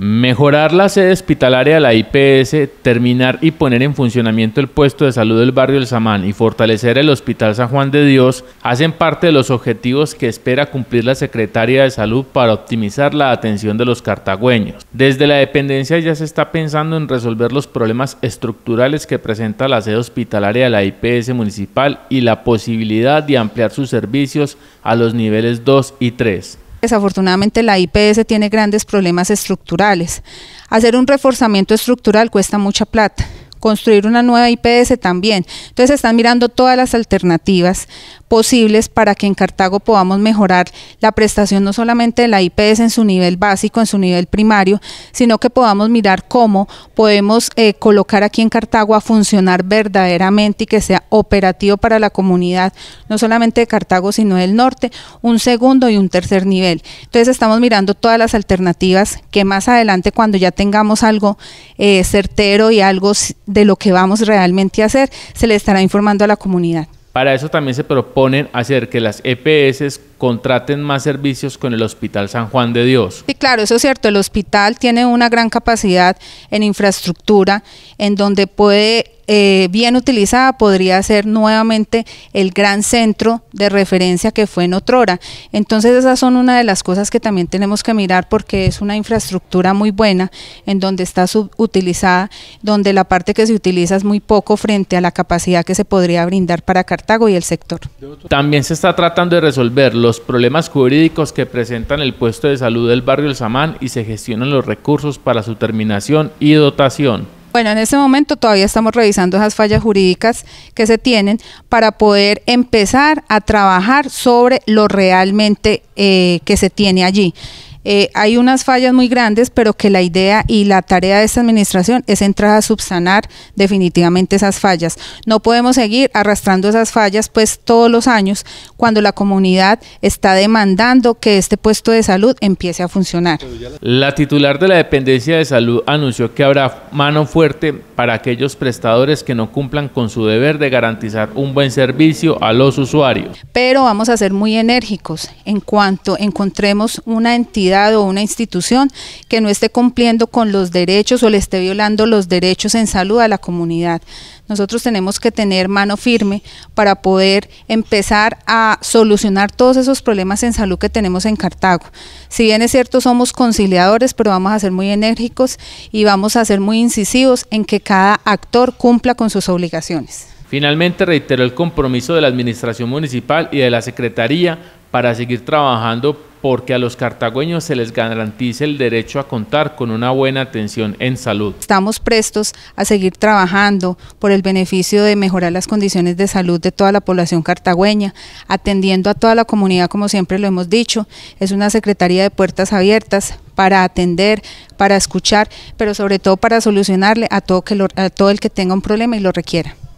Mejorar la sede hospitalaria de la IPS, terminar y poner en funcionamiento el puesto de salud del barrio El Samán y fortalecer el Hospital San Juan de Dios hacen parte de los objetivos que espera cumplir la Secretaría de Salud para optimizar la atención de los cartagüeños. Desde la dependencia ya se está pensando en resolver los problemas estructurales que presenta la sede hospitalaria de la IPS municipal y la posibilidad de ampliar sus servicios a los niveles 2 y 3. Desafortunadamente la IPS tiene grandes problemas estructurales. Hacer un reforzamiento estructural cuesta mucha plata construir una nueva IPS también. Entonces están mirando todas las alternativas posibles para que en Cartago podamos mejorar la prestación no solamente de la IPS en su nivel básico, en su nivel primario, sino que podamos mirar cómo podemos eh, colocar aquí en Cartago a funcionar verdaderamente y que sea operativo para la comunidad, no solamente de Cartago, sino del norte, un segundo y un tercer nivel. Entonces estamos mirando todas las alternativas que más adelante cuando ya tengamos algo eh, certero y algo de lo que vamos realmente a hacer, se le estará informando a la comunidad. Para eso también se proponen hacer que las EPS contraten más servicios con el Hospital San Juan de Dios. Sí, claro, eso es cierto. El hospital tiene una gran capacidad en infraestructura, en donde puede eh, bien utilizada podría ser nuevamente el gran centro de referencia que fue en Otrora. Entonces esas son una de las cosas que también tenemos que mirar porque es una infraestructura muy buena en donde está subutilizada, donde la parte que se utiliza es muy poco frente a la capacidad que se podría brindar para Cartago y el sector. También se está tratando de resolver los problemas jurídicos que presentan el puesto de salud del barrio El Samán y se gestionan los recursos para su terminación y dotación. Bueno, en este momento todavía estamos revisando esas fallas jurídicas que se tienen para poder empezar a trabajar sobre lo realmente eh, que se tiene allí. Eh, hay unas fallas muy grandes, pero que la idea y la tarea de esta administración es entrar a subsanar definitivamente esas fallas. No podemos seguir arrastrando esas fallas pues todos los años cuando la comunidad está demandando que este puesto de salud empiece a funcionar. La titular de la dependencia de salud anunció que habrá mano fuerte para aquellos prestadores que no cumplan con su deber de garantizar un buen servicio a los usuarios. Pero vamos a ser muy enérgicos en cuanto encontremos una entidad o una institución que no esté cumpliendo con los derechos o le esté violando los derechos en salud a la comunidad. Nosotros tenemos que tener mano firme para poder empezar a solucionar todos esos problemas en salud que tenemos en Cartago. Si bien es cierto, somos conciliadores, pero vamos a ser muy enérgicos y vamos a ser muy incisivos en que cada actor cumpla con sus obligaciones. Finalmente reiteró el compromiso de la Administración Municipal y de la Secretaría para seguir trabajando porque a los cartagüeños se les garantice el derecho a contar con una buena atención en salud. Estamos prestos a seguir trabajando por el beneficio de mejorar las condiciones de salud de toda la población cartagüeña, atendiendo a toda la comunidad como siempre lo hemos dicho. Es una secretaría de puertas abiertas para atender, para escuchar, pero sobre todo para solucionarle a todo, a todo el que tenga un problema y lo requiera.